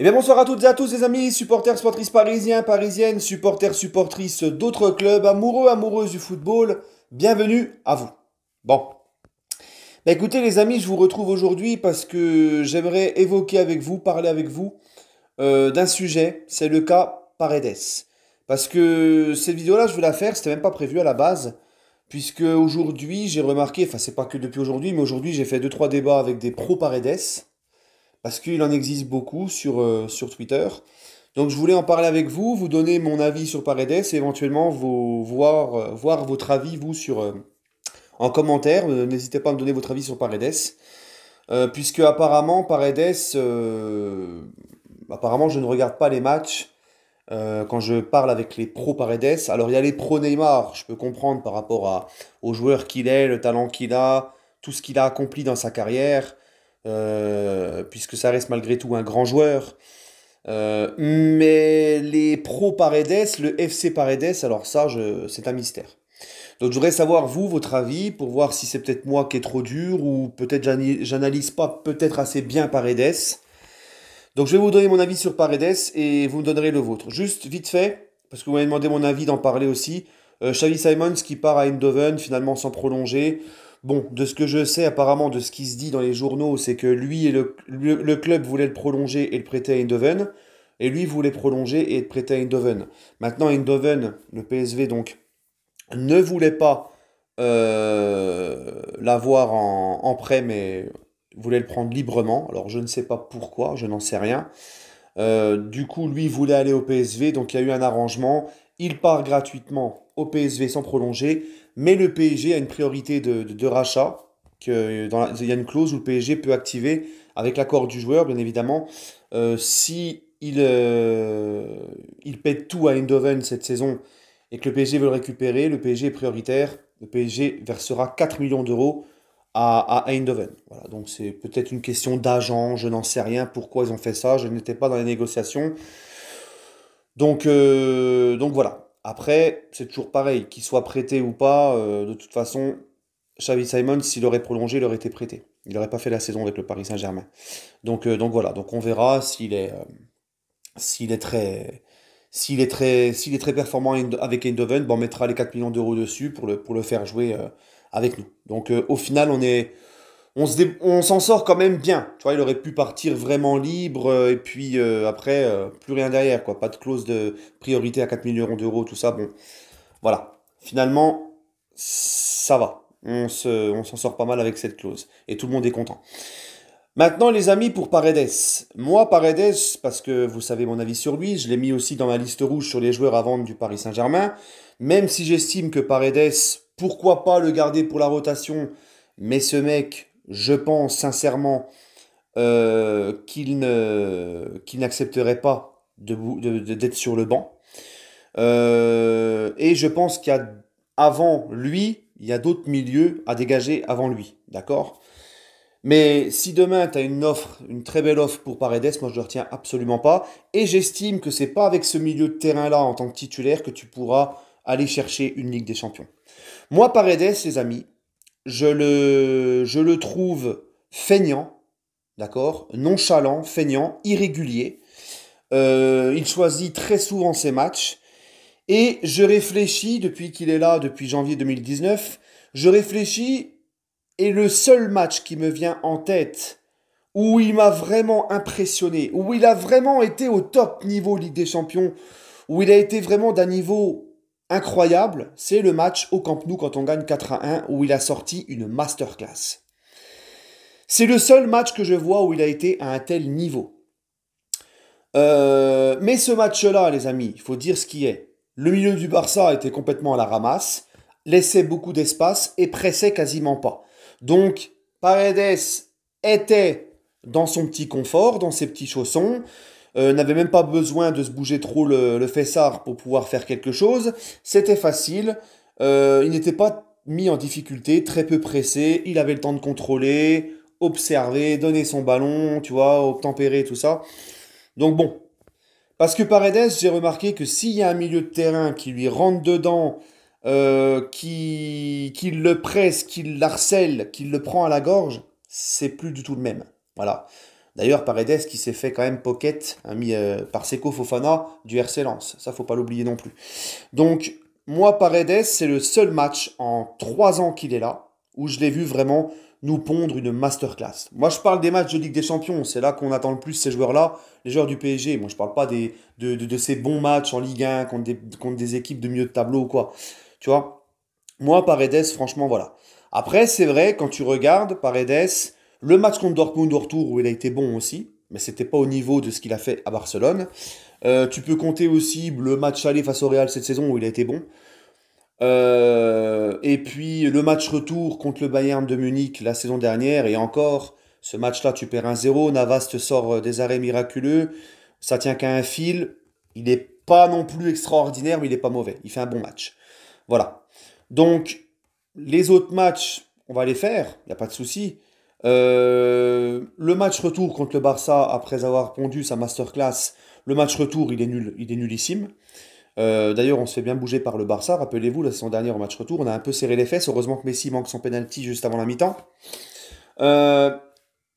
Eh bien bonsoir à toutes et à tous les amis, supporters, supportrices parisiens, parisiennes, supporters, supportrices d'autres clubs, amoureux, amoureuses du football, bienvenue à vous. Bon. Bah, écoutez les amis, je vous retrouve aujourd'hui parce que j'aimerais évoquer avec vous, parler avec vous euh, d'un sujet, c'est le cas Paredes. Parce que cette vidéo-là, je vais la faire, c'était même pas prévu à la base, puisque aujourd'hui j'ai remarqué, enfin c'est pas que depuis aujourd'hui, mais aujourd'hui j'ai fait 2-3 débats avec des pros Paredes, parce qu'il en existe beaucoup sur, euh, sur Twitter. Donc je voulais en parler avec vous, vous donner mon avis sur Paredes et éventuellement vous, voir, euh, voir votre avis, vous, sur, euh, en commentaire. N'hésitez pas à me donner votre avis sur Paredes. puisque apparemment, Paredes, apparemment, je ne regarde pas les matchs quand je parle avec les pros Paredes. Alors il y a les pros Neymar, je peux comprendre par rapport à, au joueur qu'il est, le talent qu'il a, tout ce qu'il a accompli dans sa carrière. Euh, puisque ça reste malgré tout un grand joueur. Euh, mais les pros Paredes, le FC Paredes, alors ça, c'est un mystère. Donc je voudrais savoir, vous, votre avis, pour voir si c'est peut-être moi qui est trop dur, ou peut-être j'analyse pas peut-être assez bien Paredes. Donc je vais vous donner mon avis sur Paredes, et vous me donnerez le vôtre. Juste, vite fait, parce que vous m'avez demandé mon avis d'en parler aussi, euh, Simons qui part à Eindhoven, finalement sans prolonger. Bon, de ce que je sais apparemment, de ce qui se dit dans les journaux, c'est que lui et le, club voulaient le prolonger et le prêter à Eindhoven, et lui voulait prolonger et le prêter à Eindhoven. Maintenant, Eindhoven, le PSV donc, ne voulait pas euh, l'avoir en, prêt, mais voulait le prendre librement. Alors je ne sais pas pourquoi, je n'en sais rien. Euh, du coup, lui voulait aller au PSV, donc il y a eu un arrangement il part gratuitement au PSV sans prolonger, mais le PSG a une priorité de, rachat. dans il y a une clause où le PSG peut activer, avec l'accord du joueur, bien évidemment, euh, si euh, il, pète tout à Eindhoven cette saison et que le PSG veut le récupérer, le PSG est prioritaire. Le PSG versera 4 millions d'euros à, Eindhoven. Voilà, donc c'est peut-être une question d'agent, je n'en sais rien pourquoi ils ont fait ça, je n'étais pas dans les négociations. Donc, euh, donc voilà. Après, c'est toujours pareil, qu'il soit prêté ou pas, euh, de toute façon, Xavi Simon, s'il aurait prolongé, il aurait été prêté. Il n'aurait pas fait la saison avec le Paris Saint-Germain. Donc, euh, donc voilà, donc on verra s'il est, s'il est très... S'il est, très, s'il est très performant avec Eindhoven, on mettra les 4 millions d'euros dessus pour le, pour le faire jouer avec nous. Donc au final, on est, on s'en sort quand même bien. Tu vois, il aurait pu partir vraiment libre euh, et puis euh, après euh, plus rien derrière quoi, pas de clause de priorité à 4 millions d'euros, tout ça. Bon, voilà. Finalement, ça va. On on s'en sort pas mal avec cette clause et tout le monde est content. Maintenant, les amis, pour Paredes. Moi, Paredes, parce que vous savez mon avis sur lui, je l'ai mis aussi dans ma liste rouge sur les joueurs à vendre du Paris Saint-Germain. Même si j'estime que Paredes, pourquoi pas le garder pour la rotation, mais ce mec, je pense sincèrement euh, qu'il n'accepterait pas d'être de, sur le banc. Euh, et je pense qu'il y a avant lui, il y a d'autres milieux à dégager avant lui, d'accord Mais si demain tu as une offre, une très belle offre pour Paredes, moi je le retiens absolument pas. Et j'estime que c'est pas avec ce milieu de terrain là en tant que titulaire que tu pourras aller chercher une Ligue des Champions. Moi Paredes, les amis, je le, je le trouve feignant, d'accord Nonchalant, feignant, irrégulier. Euh, il choisit très souvent ses matchs. Et je réfléchis, depuis qu'il est là, depuis janvier 2019, je réfléchis, et le seul match qui me vient en tête, où il m'a vraiment impressionné, où il a vraiment été au top niveau Ligue des Champions, où il a été vraiment d'un niveau incroyable, c'est le match au Camp Nou quand on gagne 4 à 1 où il a sorti une masterclass. C'est le seul match que je vois où il a été à un tel niveau. Euh, mais ce match-là, les amis, il faut dire ce qui est. Le milieu du Barça était complètement à la ramasse, laissait beaucoup d'espace et pressait quasiment pas. Donc, Paredes était dans son petit confort, dans ses petits chaussons. Euh, n'avait même pas besoin de se bouger trop le, le, fessard pour pouvoir faire quelque chose. C'était facile. Euh, il n'était pas mis en difficulté, très peu pressé. Il avait le temps de contrôler, observer, donner son ballon, tu vois, obtempérer, tout ça. Donc bon. Parce que Paredes, j'ai remarqué que s'il y a un milieu de terrain qui lui rentre dedans, euh, qui, qui le presse, qui l'harcèle, qui le prend à la gorge, c'est plus du tout le même. Voilà. D'ailleurs, Paredes qui s'est fait quand même pocket, hein, mis euh, par Seco Fofana du RC Lens. Ça, faut pas l'oublier non plus. Donc, moi, Paredes, c'est le seul match en trois ans qu'il est là où je l'ai vu vraiment nous pondre une masterclass. Moi, je parle des matchs de Ligue des Champions. C'est là qu'on attend le plus ces joueurs-là, les joueurs du PSG. Moi, je parle pas des, de, ces bons matchs en Ligue 1 contre des, contre des équipes de milieu de tableau ou quoi. Tu vois Moi, Paredes, franchement, voilà. Après, c'est vrai, quand tu regardes, Paredes, le match contre Dortmund au retour où il a été bon aussi, mais c'était pas au niveau de ce qu'il a fait à Barcelone. Euh, tu peux compter aussi le match aller face au Real cette saison où il a été bon. Euh, et puis le match retour contre le Bayern de Munich la saison dernière, et encore, ce match-là, tu perds un 0 Navas te sort euh, des arrêts miraculeux, ça tient qu'à un fil, il n'est pas non plus extraordinaire, mais il n'est pas mauvais, il fait un bon match. Voilà. Donc, les autres matchs, on va les faire, il n'y a pas de souci. Euh, le match retour contre le Barça, après avoir pondu sa masterclass, le match retour, il est nul, il est nullissime. Euh, d'ailleurs, on se fait bien bouger par le Barça. Rappelez-vous, la saison dernière, au match retour, on a un peu serré les fesses. Heureusement que Messi manque son penalty juste avant la mi-temps. Euh,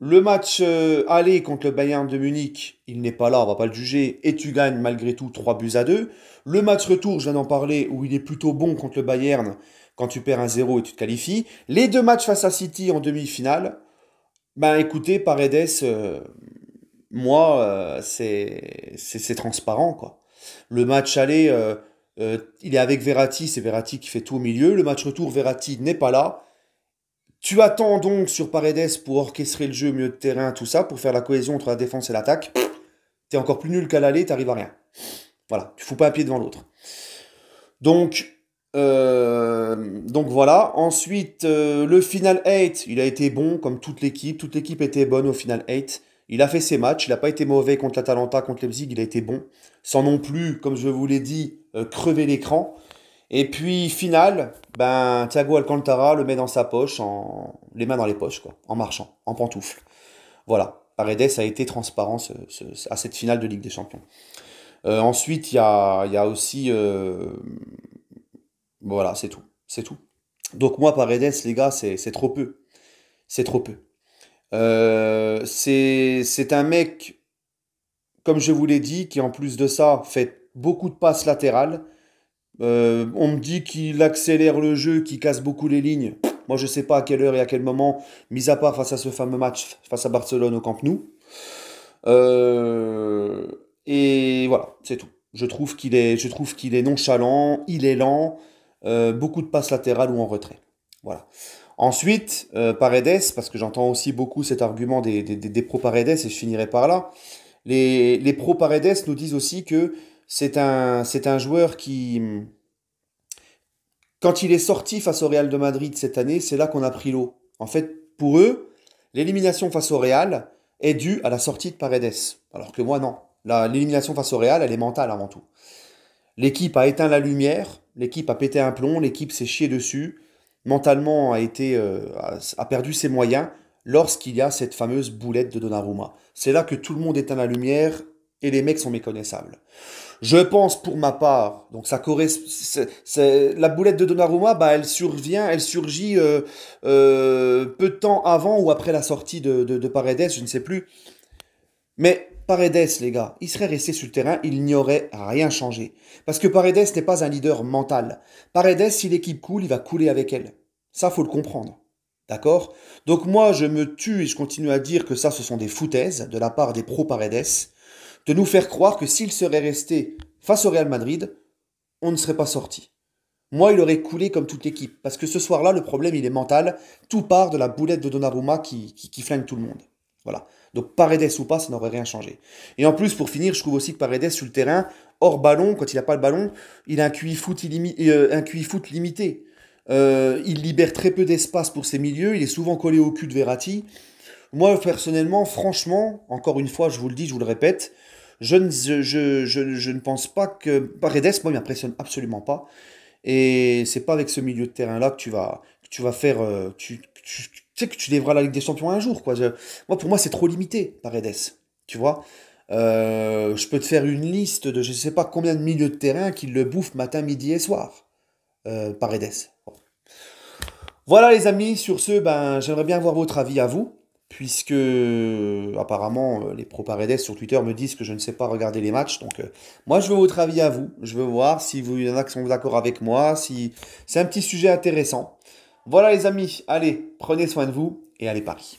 le match aller contre le Bayern de Munich, il n'est pas là, on va pas le juger, et tu gagnes malgré tout 3 buts à 2. Le match retour, je viens d'en parler, où il est plutôt bon contre le Bayern quand tu perds un 0 et tu te qualifies. Les deux matchs face à City en demi-finale, ben écoutez, Paredes, euh, moi, euh, c'est c'est transparent. quoi. Le match aller, euh, il est avec Verratti, c'est Verratti qui fait tout au milieu. Le match retour, Verratti n'est pas là. Tu attends donc sur Paredes pour orchestrer le jeu, milieu de terrain, tout ça, pour faire la cohésion entre la défense et l'attaque. T'es encore plus nul qu'à l'aller, t'arrives à rien. Voilà, tu fous pas un pied devant l'autre. Donc, euh, donc voilà. Ensuite, euh, le final 8, il a été bon comme toute l'équipe. Toute l'équipe était bonne au final 8. Il a fait ses matchs. Il n'a pas été mauvais contre l'Atalanta, contre Leipzig. Il a été bon. Sans non plus, comme je vous l'ai dit, euh, crever l'écran. Et puis, final, ben, Thiago Alcantara le met dans sa poche, en... les mains dans les poches, quoi, en marchant, en pantoufle. Voilà. Paredes a été transparent à cette finale de Ligue des Champions. ensuite, il y a, aussi voilà, c'est tout. C'est tout. Donc moi, Paredes, les gars, c'est trop peu. C'est trop peu. Euh, c'est un mec, comme je vous l'ai dit, qui en plus de ça fait beaucoup de passes latérales. Euh, on me dit qu'il accélère le jeu, qu'il casse beaucoup les lignes. Moi, je ne sais pas à quelle heure et à quel moment, mis à part face à ce fameux match face à Barcelone au Camp Nou. Euh, et voilà, c'est tout. Je trouve qu'il est, je trouve qu'il est nonchalant, il est lent. Euh, beaucoup de passes latérales ou en retrait. Voilà. Ensuite, euh, Paredes, parce que j'entends aussi beaucoup cet argument des, des, paredes et je finirai par là. Les, les paredes nous disent aussi que c'est un, c'est un joueur qui, quand il est sorti face au Real de Madrid cette année, c'est là qu'on a pris l'eau. En fait, pour eux, l'élimination face au Real est due à la sortie de Paredes. Alors que moi, non. l'élimination face au Real, elle est mentale avant tout. L'équipe a éteint la lumière, l'équipe a pété un plomb, l'équipe s'est chiée dessus, mentalement a, été, euh, a perdu ses moyens lorsqu'il y a cette fameuse boulette de Donnarumma. C'est là que tout le monde éteint la lumière et les mecs sont méconnaissables. Je pense pour ma part, donc ça c'est la boulette de Donnarumma, bah elle survient, elle surgit euh, euh, peu de temps avant ou après la sortie de, de, de Paredes, je ne sais plus. Mais Paredes, les gars, il serait resté sur le terrain, il n'y aurait rien changé. Parce que Paredes n'est pas un leader mental. Paredes, si l'équipe coule, il va couler avec elle. Ça, faut le comprendre. D'accord Donc moi, je me tue et je continue à dire que ça, ce sont des foutaises de la part des pros paredes de nous faire croire que s'il serait resté face au Real Madrid, on ne serait pas sorti. Moi, il aurait coulé comme toute l'équipe, parce que ce soir-là, le problème, il est mental. Tout part de la boulette de Donnarumma qui, qui, qui flingue tout le monde. Voilà. Donc Paredes ou pas, ça n'aurait rien changé. Et en plus, pour finir, je trouve aussi que Paredes sur le terrain, hors ballon, quand il n'a pas le ballon, il a un QI foot, illimi euh, un foot limité. Euh, il libère très peu d'espace pour ses milieux, il est souvent collé au cul de Verratti. Moi, personnellement, franchement, encore une fois, je vous le dis, je vous le répète, je ne, je, ne pense pas que Paredes, moi, il m'impressionne absolument pas. Et c'est pas avec ce milieu de terrain-là que tu vas, tu vas faire... Euh, tu, tu sais que tu lèveras la Ligue des Champions un jour, quoi. moi, pour moi, c'est trop limité, Paredes, tu vois. Euh, je peux te faire une liste de je ne sais pas combien de milieux de terrain qui le bouffent matin, midi et soir, euh, par Paredes. Voilà les amis, sur ce, ben, j'aimerais bien avoir votre avis à vous, puisque euh, apparemment les pro Paredes sur Twitter me disent que je ne sais pas regarder les matchs, donc moi je veux votre avis à vous, je veux voir si vous, y en a qui sont d'accord avec moi, si c'est un petit sujet intéressant. Voilà les amis, allez, prenez soin de vous et allez Paris.